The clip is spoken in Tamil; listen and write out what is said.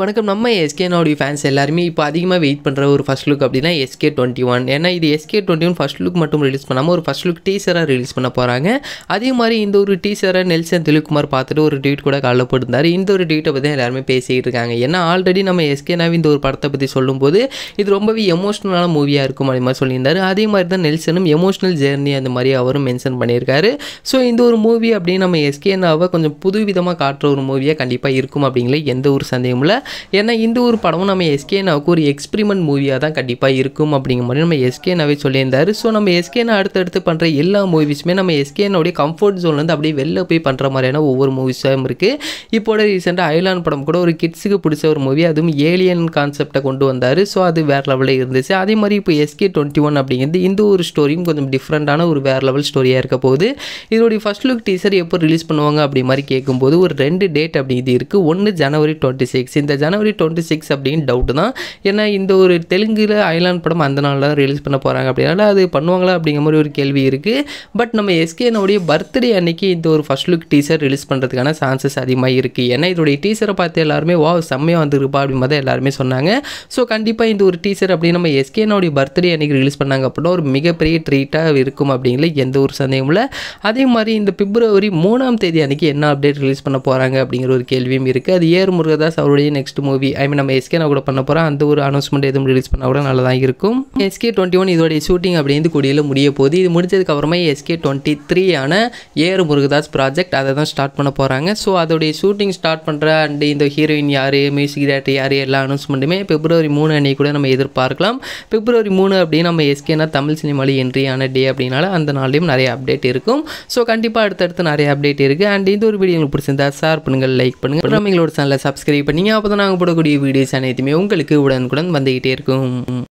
வணக்கம் நம்ம நோடி ஃபேன்ஸ் எல்லாருமே இப்போ அதிகமாக வெயிட் பண்ணுற ஒரு ஃபஸ்ட் லுக் அப்படின்னா எஸ்கே டுவெண்ட்டி ஒன் ஏன்னா இது SK twenty one first look மட்டும் ரிலீஸ் பண்ணாமல் ஒரு ஃபஸ்ட் லுக் டீசராக ரிலீஸ் பண்ண போகிறாங்க அதே மாதிரி இந்த ஒரு டீசரை நெல்சன் திலுக்குமார் பார்த்துட்டு ஒரு ட்வீட் கூட காலில் இந்த ஒரு ட்வீட்டை பற்றி எல்லாருமே பேசிக்கிட்டு இருக்காங்க ஏன்னா ஆல்ரெடி நம்ம எஸ்கேனாவே இந்த ஒரு படத்தை பற்றி சொல்லும்போது இது ரொம்பவே எமோஷ்னலான மூவியாக இருக்கும் அதே மாதிரி சொல்லியிருந்தார் அதே மாதிரி தான் நெல்சனும் எமோஷ்னல் ஜேர்னி அந்த மாதிரி அவரும் மென்ஷன் பண்ணியிருக்காரு ஸோ இந்த ஒரு மூவி அப்படின்னு நம்ம எஸ்கேனாவை கொஞ்சம் புதுவிதமாக காட்டுற ஒரு மூவியாக கண்டிப்பாக இருக்கும் அப்படிங்கிற எந்த ஒரு சந்தேகமும் இல்லை ஏன்னா இந்த ஒரு படமும் நம்ம எஸ்கேனாவுக்கு ஒரு எக்ஸ்பிரிமெண்ட் மூவியாக தான் கண்டிப்பாக இருக்கும் அப்படிங்கிற மாதிரி நம்ம எஸ்கேனாவே சொல்லியிருந்தார் ஸோ நம்ம எஸ்கேனா அடுத்தடுத்து பண்ணுற எல்லா மூவிஸுமே நம்ம எஸ்கேனாவுடைய கம்ஃபர்ட் ஜோன்லேருந்து அப்படியே வெளில போய் பண்ணுற மாதிரியான ஒவ்வொரு மூவிஸும் இருக்குது இப்போ ரீசெண்டாக ஐலான் படம் கூட ஒரு கிட்ஸுக்கு பிடிச்ச ஒரு மூவி அதுவும் ஏலியன் கான்செப்டை கொண்டு வந்தார் ஸோ அது வேறு லெவலில் இருந்துச்சு அதே மாதிரி இப்போ எஸ்கே டுவெண்ட்டி ஒன் அப்படிங்கிறது இந்த ஒரு ஸ்டோரியும் கொஞ்சம் டிஃப்ரெண்ட்டான ஒரு வேறு லெவல் ஸ்டோரியாக இருக்க போகுது இதோடைய ஃபஸ்ட் லுக் டீசர் எப்போ ரிலீஸ் பண்ணுவாங்க அப்படி மாதிரி கேட்கும்போது ஒரு ரெண்டு டேட் அப்படி இது இருக்குது ஒன்று ஜனவரி டுவெண்ட்டி சிக்ஸ் இந்த ஜனவரி டுவெண்ட்டி சிக்ஸ் அப்படின்னு டவுட் தான் ஏன்னா இந்த ஒரு தெலுங்கில் ஐலாண்ட் படம் அந்த நாளில் தான் ரிலீஸ் பண்ண போகிறாங்க அப்படின்னால அது பண்ணுவாங்களா அப்படிங்கிற மாதிரி ஒரு கேள்வி இருக்குது பட் நம்ம எஸ்கேனுடைய பர்த்டே அன்னைக்கு இந்த ஒரு ஃபஸ்ட் லுக் டீசர் ரிலீஸ் பண்ணுறதுக்கான சான்சஸ் அதிகமாக இருக்குது ஏன்னா இதோடைய டீசரை பார்த்து எல்லாருமே வா செம்மையாக வந்துருப்பா அப்படிங்கிறத தான் எல்லாருமே சொன்னாங்க ஸோ கண்டிப்பாக இந்த ஒரு டீசர் அப்படின்னு நம்ம எஸ்கேனுடைய பர்த்டே அன்னைக்கு ரிலீஸ் பண்ணாங்க அப்படின்னா ஒரு மிகப்பெரிய ட்ரீட்டாக இருக்கும் அப்படிங்கிற எந்த ஒரு சந்தேகமும் இல்லை அதே மாதிரி இந்த பிப்ரவரி மூணாம் தேதி அன்னைக்கு என்ன அப்டேட் ரிலீஸ் பண்ண போகிறாங்க அப்படிங்கிற ஒரு கேள்வியும் இருக்குது அது ஏர் முருகதாஸ் அவருடைய நெக்ஸ்ட் மூவி ஐ மீன் நம்ம எஸ்கே கூட பண்ண போகிறோம் அந்த ஒரு அனௌன்ஸ்மெண்ட் எதுவும் ரிலீஸ் பண்ணால் கூட நல்லா தான் இருக்கும் எஸ்கே டுவெண்ட்டி ஒன் இதோடைய ஷூட்டிங் அப்படின்னு கூடியில் முடிய போது இது அப்புறமே எஸ்கே டுவெண்ட்டி த்ரீ ஆன ஏர் முருகதாஸ் ப்ராஜெக்ட் அதை தான் ஸ்டார்ட் பண்ண போகிறாங்க ஸோ அதோடைய ஷூட்டிங் ஸ்டார்ட் பண்ணுற அண்ட் இந்த ஹீரோயின் யார் மியூசிக் டேரக்டர் யார் எல்லா அனௌன்ஸ்மெண்ட்டுமே பிப்ரவரி மூணு அன்னைக்கு கூட நம்ம எதிர்பார்க்கலாம் பிப்ரவரி மூணு அப்படின்னு நம்ம எஸ்கேனா தமிழ் சினிமாவில் என்ட்ரியான டே அப்படின்னால அந்த நாளையும் நிறைய அப்டேட் இருக்கும் ஸோ கண்டிப்பாக அடுத்தடுத்து நிறைய அப்டேட் இருக்குது அண்ட் இந்த ஒரு வீடியோ உங்களுக்கு பிடிச்சிருந்தா ஷேர் பண்ணுங்கள் லைக் பண்ணுங்கள் நம்மளோட சேனலை சப்ஸ்கிரைப் பண்ணிங்க அப்போ தான் நாங்கள் போடக்கூடிய வீடியோஸ் அனைத்துமே உங்களுக்கு உடனுக்குடன் வந்துக்கிட்டே இருக்கும்